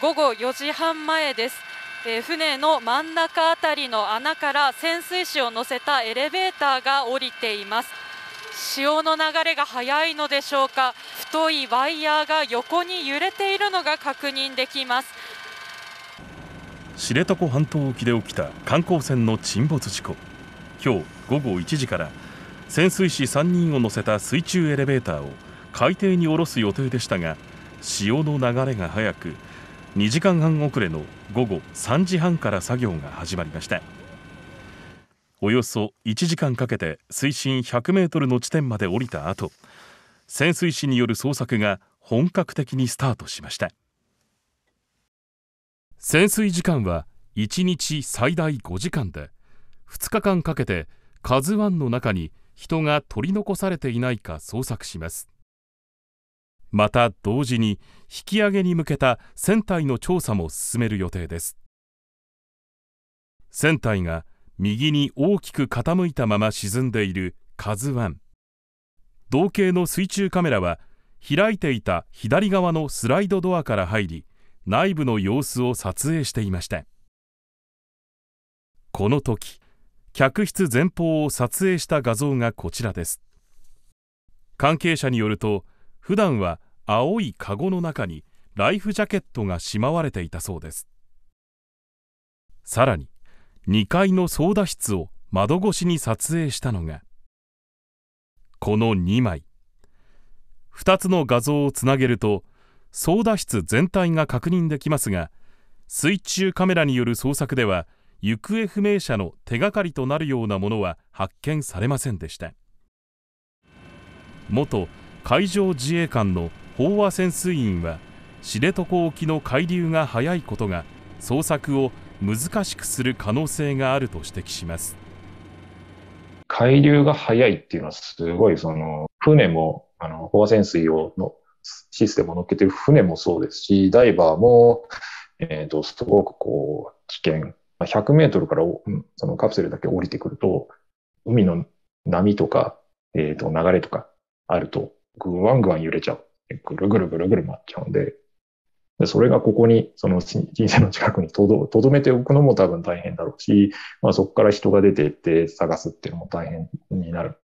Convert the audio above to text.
午後4時半前です、えー、船の真ん中あたりの穴から潜水士を乗せたエレベーターが降りています潮の流れが速いのでしょうか太いワイヤーが横に揺れているのが確認できます知床半島沖で起きた観光船の沈没事故今日午後1時から潜水士3人を乗せた水中エレベーターを海底に降ろす予定でしたが潮の流れが速く2時間半遅れの午後3時半から作業が始まりましたおよそ1時間かけて水深100メートルの地点まで降りた後潜水士による捜索が本格的にスタートしました潜水時間は1日最大5時間で2日間かけて「カズワンの中に人が取り残されていないか捜索しますまた同時に引き上げに向けた船体の調査も進める予定です船体が右に大きく傾いたまま沈んでいる「k a z u 1同型の水中カメラは開いていた左側のスライドドアから入り内部の様子を撮影していましたこの時客室前方を撮影した画像がこちらです関係者によると普段は青いカゴの中にライフジャケットがしまわれていたそうですさらに2階の操舵室を窓越しに撮影したのがこの2枚2つの画像をつなげると操舵室全体が確認できますが水中カメラによる捜索では行方不明者の手がかりとなるようなものは発見されませんでした元海上自衛官の飽和潜水員は知床沖の海流が速いことが捜索を難しくする可能性があると指摘します海流が速いっていうのはすごいその船もあの飽和潜水用のシステムを乗っけてる船もそうですしダイバーも、えーと、とすごくこう危険100メートルからそのカプセルだけ降りてくると海の波とか、えーと流れとかあるとぐわんぐわん揺れちゃう。ぐるぐるぐるぐる回っちゃうんで、でそれがここに、その人生の近くにとどとどめておくのも多分大変だろうし、まあ、そこから人が出ていって探すっていうのも大変になる